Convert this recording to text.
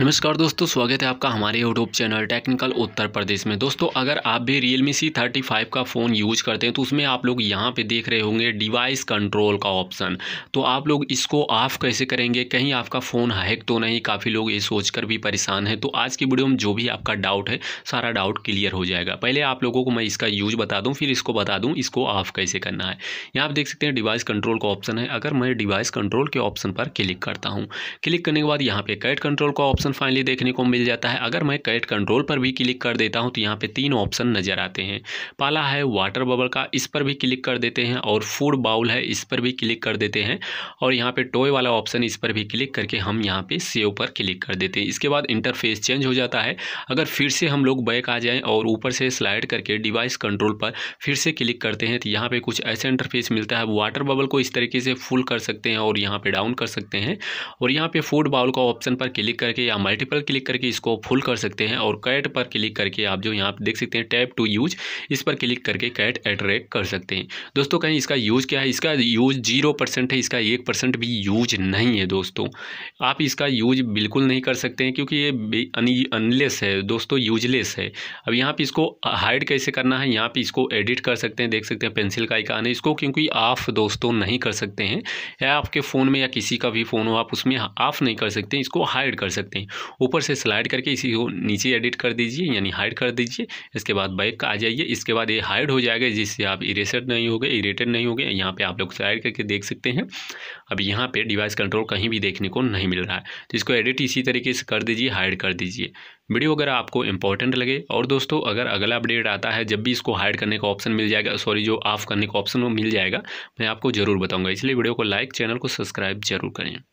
नमस्कार दोस्तों स्वागत है आपका हमारे YouTube channel technical Uttar Pradesh में दोस्तों अगर आप भी Realme C thirty five का फ़ोन यूज करते हैं तो उसमें आप लोग यहाँ पे देख रहे होंगे डिवाइस कंट्रोल का ऑप्शन तो आप लोग इसको ऑफ कैसे करेंगे कहीं आपका फ़ोन हैक तो नहीं काफ़ी लोग ये सोच भी परेशान है तो आज की वीडियो में जो भी आपका डाउट है सारा डाउट क्लियर हो जाएगा पहले आप लोगों को मैं इसका यूज बता दूँ फिर इसको बता दूँ इसको ऑफ कैसे करना है यहाँ आप देख सकते हैं डिवाइस कंट्रोल का ऑप्शन है अगर मैं डिवाइस कंट्रोल के ऑप्शन पर क्लिक करता हूँ क्लिक करने के बाद यहाँ पर कैट कंट्रोल का ऑप्शन ऑप्शन फाइनली देखने को मिल जाता है अगर मैं कैट कंट्रोल पर भी क्लिक कर देता हूँ तो यहाँ पे तीन ऑप्शन नज़र आते हैं पहला है वाटर बबल का इस पर भी क्लिक कर देते हैं और फूड बाउल है इस पर भी क्लिक कर देते हैं और यहाँ पे टॉय वाला ऑप्शन इस पर भी क्लिक करके हम यहाँ पे सेव पर क्लिक कर देते हैं इसके बाद इंटरफेस चेंज हो जाता है अगर फिर से हम लोग बैक आ जाएँ और ऊपर से स्लाइड करके डिवाइस कंट्रोल पर फिर से क्लिक करते हैं तो यहाँ पर कुछ ऐसे इंटरफेस मिलता है वाटर बबल को इस तरीके से फुल कर सकते हैं और यहाँ पर डाउन कर सकते हैं और यहाँ पर फूड बाउल का ऑप्शन पर क्लिक करके या मल्टीपल क्लिक करके इसको फुल कर सकते हैं और कैट पर क्लिक करके आप जो यहाँ पर देख सकते हैं टैप टू यूज इस पर क्लिक करके कैट एट्रैक कर सकते हैं दोस्तों कहीं इसका यूज क्या है इसका यूज जीरो परसेंट है इसका एक परसेंट भी यूज नहीं है दोस्तों आप इसका यूज बिल्कुल नहीं कर सकते हैं क्योंकि ये अनलेस है दोस्तों यूजलेस है अब यहाँ पर इसको हाइड कैसे करना है यहाँ पर इसको एडिट कर सकते हैं देख सकते हैं पेंसिल का आइकान है इसको क्योंकि ऑफ दोस्तों नहीं कर सकते हैं या आपके फ़ोन में या किसी का भी फ़ोन हो आप उसमें ऑफ नहीं कर सकते इसको हाइड कर सकते हैं हैं ऊपर से स्लाइड करके इसी को नीचे एडिट कर दीजिए यानी हाइड कर दीजिए इसके बाद बैक आ जाइए इसके बाद ये हाइड हो जाएगा जिससे आप इरेसर नहीं हो गए इरेटेड नहीं हो गए यहाँ पर आप लोग स्लाइड करके देख सकते हैं अब यहाँ पर डिवाइस कंट्रोल कहीं भी देखने को नहीं मिल रहा है तो इसको एडिट इसी तरीके से कर दीजिए हाइड कर दीजिए वीडियो अगर आपको इंपॉर्टेंट लगे और दोस्तों अगर अगला अपडेट आता है जब भी इसको हाइड करने का ऑप्शन मिल जाएगा सॉरी जो ऑफ करने का ऑप्शन वो मिल जाएगा मैं आपको ज़रूर बताऊंगा इसलिए वीडियो को लाइक चैनल को सब्सक्राइब जरूर करें